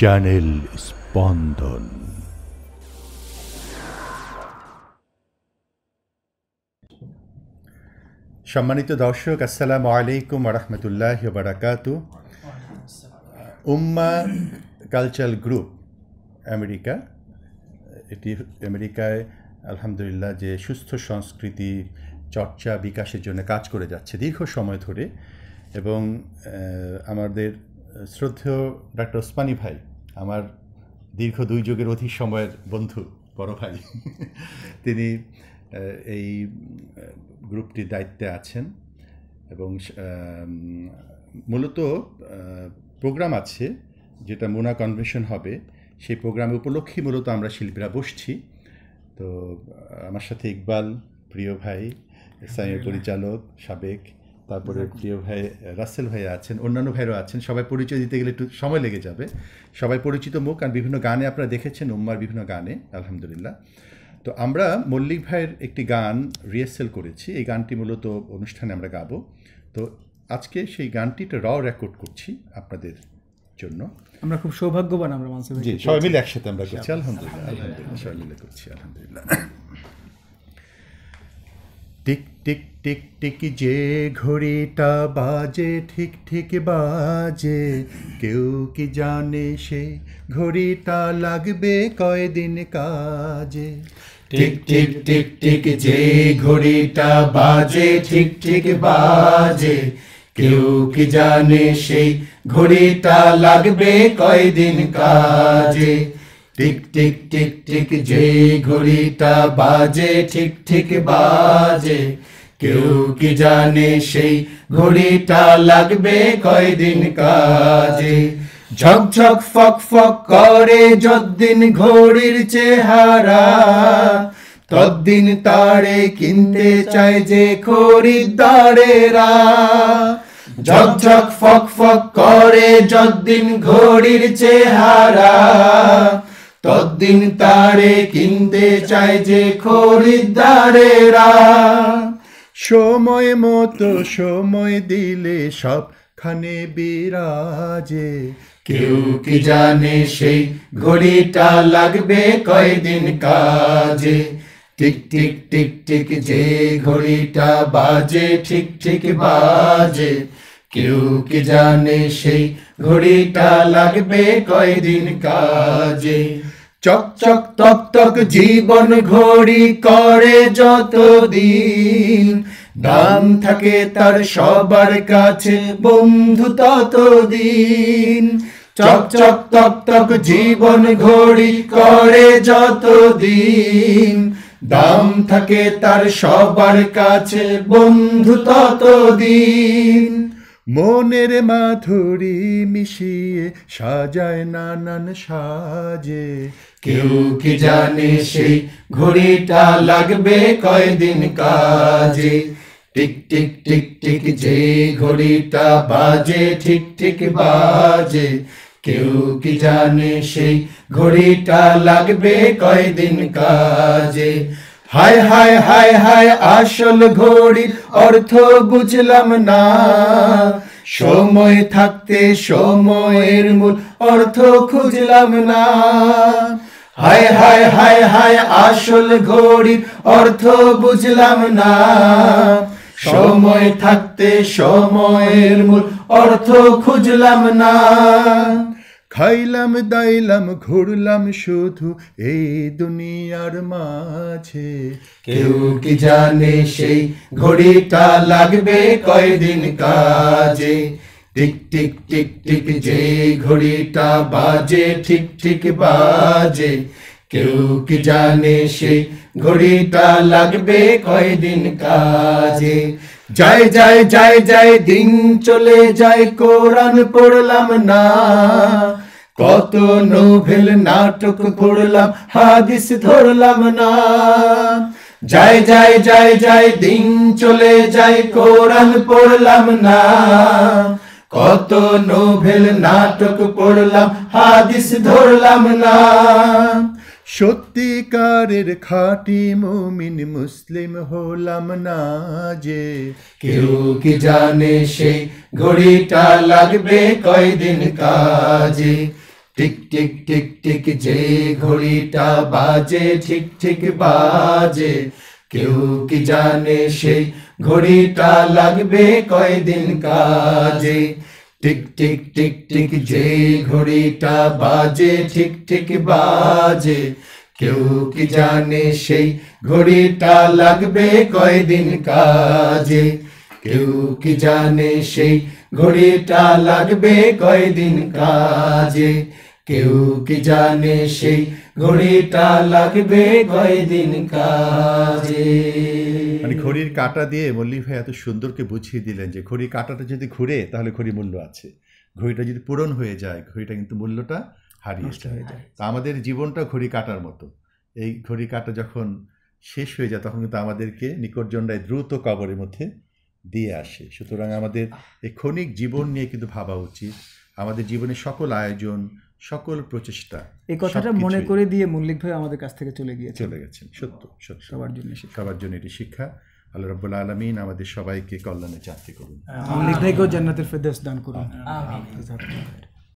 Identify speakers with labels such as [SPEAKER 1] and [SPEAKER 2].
[SPEAKER 1] channel স্পন্দন সম্মানিত দর্শক আসসালামু আলাইকুম রহমতুল্লাহ বারাকাত উম্মা কালচারাল গ্রুপ আমেরিকা এটি আমেরিকায় আলহামদুলিল্লাহ যে সুস্থ সংস্কৃতি চর্চা বিকাশের জন্য কাজ করে যাচ্ছে দীর্ঘ সময় ধরে এবং আমাদের শ্রদ্ধেয় ডাক্তার ওসমানী ভাই আমার দীর্ঘ দুই যুগের অধিক সময়ের বন্ধু বড় ভাই তিনি এই গ্রুপটির দায়িত্বে আছেন এবং মূলত প্রোগ্রাম আছে যেটা মোনা কনভেনশন হবে সেই প্রোগ্রামে উপলক্ষে মূলত আমরা শিল্পীরা বসছি তো আমার সাথে ইকবাল প্রিয় ভাই হ্যাঁ, স্থানীয় পরিচালক সাবেক তারপরে প্রিয় ভাই রাসেল ভাই আছেন অন্যান্য ভাইরও আছেন সবাই পরিচয় দিতে গেলে একটু সময় লেগে যাবে সবাই পরিচিত মুখ কারণ বিভিন্ন গানে আপনারা দেখেছেন উম্মার বিভিন্ন গানে আলহামদুলিল্লাহ তো আমরা মল্লিক ভাইয়ের একটি গান রিহার্সেল করেছি এই গানটি মূলত অনুষ্ঠানে আমরা গাবো তো আজকে সেই একটা র রেকর্ড করছি আপনাদের জন্য
[SPEAKER 2] আমরা খুব সৌভাগ্যবান আমরা মানসুর জি সবাই মিলে একসাথে আমরা করছি আলহামদুলিল্লাহ আলহামদুলিল্লাহ
[SPEAKER 1] সবাই মিলে করছি আলহামদুলিল্লাহ
[SPEAKER 2] টিক যে ঘড়িটা বাজে ঠিক ঠিক বাজে কেউ কি জানে সে ঘড়িটা লাগবে কয়দিন কাজে টিক টিক টিক টিক যে ঘড়িটা বাজে ঠিক ঠিক বাজে কেউ কি জানে সেই ঘড়িটা লাগবে কয়দিন কাজে টিক টিক টিক টিক যে ঘড়িটা বাজে ঠিক ঠিক বাজে কেউ কি জানে সেই ঘড়িটা লাগবে কয়দিন কাজে ঝকঝক ফক ফক করে যদ্দিন ঘড়ির চেহারা তদ্দিন তারে কিনতে চায় যে খরিদ্দারেরা ঝকঝক ফক ফক করে যদ্দিন ঘড়ির চেহারা তদ্দিন তারে কিনতে চায় যে খরিদ্দারেরা সময় মতো সময় দিলে সবখানে বিরাজে কেউ কি জানে সেই ঘড়িটা লাগবে কয়দিন কাজে টিক টিক টিক টিক যে ঘড়িটা বাজে ঠিক ঠিক বাজে কেউ কি জানে সেই ঘড়িটা লাগবে কয়দিন কাজে চক চক তক তক জীবন ঘড়ি করে যত দিন দাম থাকে তার সবার কাছে বন্ধু তত দিন চক চক তক তক জীবন ঘড়ি করে যত দিন দাম থাকে তার সবার কাছে বন্ধু ততদিন মনের মাধুরী মিশিয়ে সাজায় নানান সাজে কেউ কি জানে সেই ঘড়িটা লাগবে কয়দিন কাজে টিক টিক টিক টিক যে ঘড়িটা বাজে ঠিক ঠিক বাজে কেউ কি জানে সেই ঘড়িটা লাগবে কয়দিন কাজে হায় হায় হায় হায় আসল ঘড়ির অর্থ বুঝলাম না সময় থাকতে সময়ের মূল অর্থ খুঁজলাম না হায় হায় হায় হায় আসল ঘড়ির অর্থ বুঝলাম না সময় থাকতে সময়ের মূল অর্থ খুঁজলাম না খাইলাম দাইলাম ঘুরলাম শুধু এই দুনিয়ার মাঝে কেউ কি জানে সেই ঘড়িটা লাগবে কয়দিন কাজে টিক টিক টিক টিক যে ঘড়িটা বাজে ঠিক ঠিক বাজে কেউ কি জানে সেই ঘড়িটা লাগবে কয়দিন কাজে জয় জয় জয় জয় দিন চলে যায় কোরআন পড়লাম না কত নোভেল নাটক পড়লাম হাদিস ধরলাম না জয় জয় জয় জয় দিন চলে যায় কোরআন পড়লাম না কত নোভেল নাটক পড়লাম হাদিস ধরলাম না সত্যিকারের খাটি মুমিন মুসলিম হলাম না যে কেউ কি জানে সেই ঘড়িটা লাগবে কয়দিন কাজে টিক টিক টিক টিক যে ঘড়িটা বাজে ঠিক ঠিক বাজে কেউ কি জানে সেই ঘড়িটা লাগবে কয়দিন কাজে টিক টিক টিক টিক যে ঘড়িটা বাজে ঠিক ঠিক বাজে কেউ কি জানে সেই ঘড়িটা লাগবে কয়দিন কাজে কেউ কি জানে সেই ঘড়িটা লাগবে কয়দিন কাজে কেউ কি জানে সেই ঘড়িটা লাগবে কয়দিন কাজে মানে ঘড়ির
[SPEAKER 1] কাটা দিয়ে মল্লিক ভাই এত সুন্দরকে বুঝিয়ে দিলেন যে ঘড়ির কাটাটা যদি ঘুরে তাহলে ঘড়ি মূল্য আছে ঘড়িটা যদি পূরণ হয়ে যায় ঘড়িটা কিন্তু মূল্যটা হারিয়ে যায় তা আমাদের জীবনটা ঘড়ি কাটার মতো এই ঘড়ি কাটা যখন শেষ হয়ে যায় তখন কিন্তু আমাদেরকে নিকটজনরায় দ্রুত কবরের মধ্যে দিয়ে আসে সুতরাং আমাদের এই ক্ষণিক জীবন নিয়ে কিন্তু ভাবা উচিত আমাদের জীবনের সকল আয়োজন সকল প্রচেষ্টা
[SPEAKER 2] এই কথাটা মনে করে
[SPEAKER 1] দিয়ে মল্লিক ভাই আমাদের কাছ থেকে চলে গিয়ে চলে গেছেন সত্য সত্য সবার জন্য সবার জন্য এটি শিক্ষা আল্লাহ রব্বুল আলমিন আমাদের সবাইকে কল্যাণে চাকরি করুন মল্লিক ভাইকেও জান্নাতের
[SPEAKER 2] ফেরদাস দান করুন